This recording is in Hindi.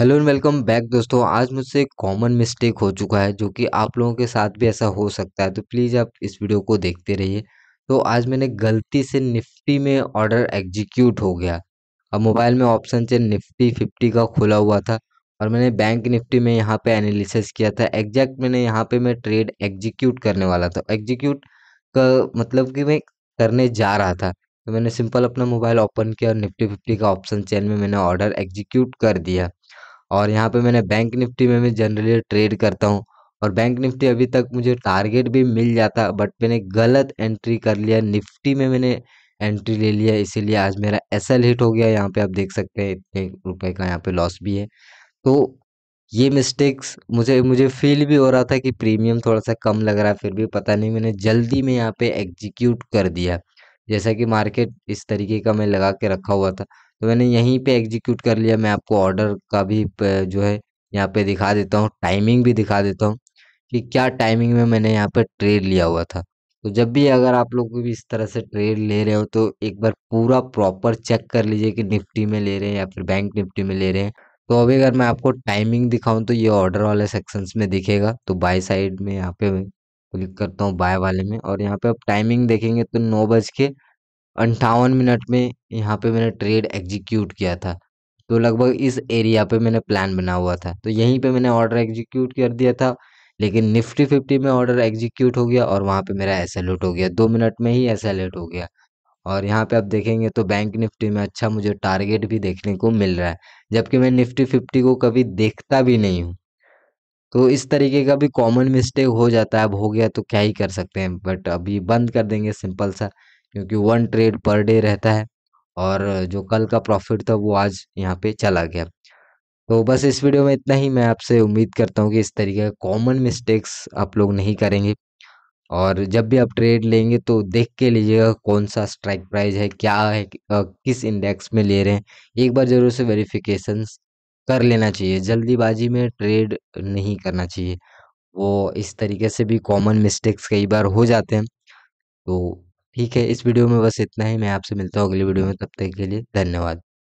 हेलो एंड वेलकम बैक दोस्तों आज मुझसे कॉमन मिस्टेक हो चुका है जो कि आप लोगों के साथ भी ऐसा हो सकता है तो प्लीज़ आप इस वीडियो को देखते रहिए तो आज मैंने गलती से निफ्टी में ऑर्डर एग्जीक्यूट हो गया अब मोबाइल में ऑप्शन चेन निफ्टी फिफ्टी का खुला हुआ था और मैंने बैंक निफ्टी में यहाँ पर एनालिसिस किया था एग्जैक्ट मैंने यहाँ पर मैं ट्रेड एग्जीक्यूट करने वाला था एग्जीक्यूट का मतलब कि मैं करने जा रहा था तो मैंने सिंपल अपना मोबाइल ओपन किया और निफ्टी फिफ्टी का ऑप्शन चेन में मैंने ऑर्डर एग्जीक्यूट कर दिया और यहाँ पे मैंने बैंक निफ्टी में भी जनरली ट्रेड करता हूँ और बैंक निफ्टी अभी तक मुझे टारगेट भी मिल जाता बट मैंने गलत एंट्री कर लिया निफ्टी में मैंने एंट्री ले लिया इसीलिए आज मेरा एस हिट हो गया यहाँ पे आप देख सकते हैं इतने रुपए का यहाँ पे लॉस भी है तो ये मिस्टेक्स मुझे मुझे फील भी हो रहा था कि प्रीमियम थोड़ा सा कम लग रहा है फिर भी पता नहीं मैंने जल्दी में यहाँ पे एग्जीक्यूट कर दिया जैसा कि मार्केट इस तरीके का मैं लगा के रखा हुआ था तो मैंने यहीं पे एग्जीक्यूट कर लिया मैं आपको ऑर्डर का भी जो है यहाँ पे दिखा देता हूँ टाइमिंग भी दिखा देता हूँ कि क्या टाइमिंग में मैंने यहाँ पे ट्रेड लिया हुआ था तो जब भी अगर आप लोग भी इस तरह से ट्रेड ले रहे हो तो एक बार पूरा प्रॉपर चेक कर लीजिए कि निफ्टी में ले रहे हैं या फिर बैंक निफ्टी में ले रहे हैं तो अभी अगर मैं आपको टाइमिंग दिखाऊँ तो ये ऑर्डर वाले सेक्शंस में दिखेगा तो बाय साइड में यहाँ पे क्लिक करता हूँ बाय वाले में और यहाँ पे आप टाइमिंग देखेंगे तो नौ बज के अंठावन मिनट में यहाँ पे मैंने ट्रेड एग्जीक्यूट किया था तो लगभग इस एरिया पे मैंने प्लान बना हुआ था तो यहीं पे मैंने ऑर्डर एग्जीक्यूट कर दिया था लेकिन निफ्टी फिफ्टी में ऑर्डर एग्जीक्यूट हो गया और वहाँ पे मेरा ऐसा लेट हो गया दो मिनट में ही ऐसा लेट हो गया और यहाँ पे आप देखेंगे तो बैंक निफ्टी में अच्छा मुझे टारगेट भी देखने को मिल रहा है जबकि मैं निफ्टी फिफ्टी को कभी देखता भी नहीं हूँ तो इस तरीके का भी कॉमन मिस्टेक हो जाता है अब हो गया तो क्या ही कर सकते हैं बट अभी बंद कर देंगे सिंपल सा क्योंकि वन ट्रेड पर डे रहता है और जो कल का प्रॉफिट था वो आज यहाँ पे चला गया तो बस इस वीडियो में इतना ही मैं आपसे उम्मीद करता हूँ कि इस तरीके का कॉमन मिस्टेक्स आप लोग नहीं करेंगे और जब भी आप ट्रेड लेंगे तो देख के लीजिएगा कौन सा स्ट्राइक प्राइस है क्या है किस इंडेक्स में ले रहे हैं एक बार ज़रूर से वेरिफिकेशन कर लेना चाहिए जल्दीबाजी में ट्रेड नहीं करना चाहिए वो इस तरीके से भी कॉमन मिस्टेक्स कई बार हो जाते हैं तो ठीक है इस वीडियो में बस इतना ही मैं आपसे मिलता हूँ अगली वीडियो में तब तक के लिए धन्यवाद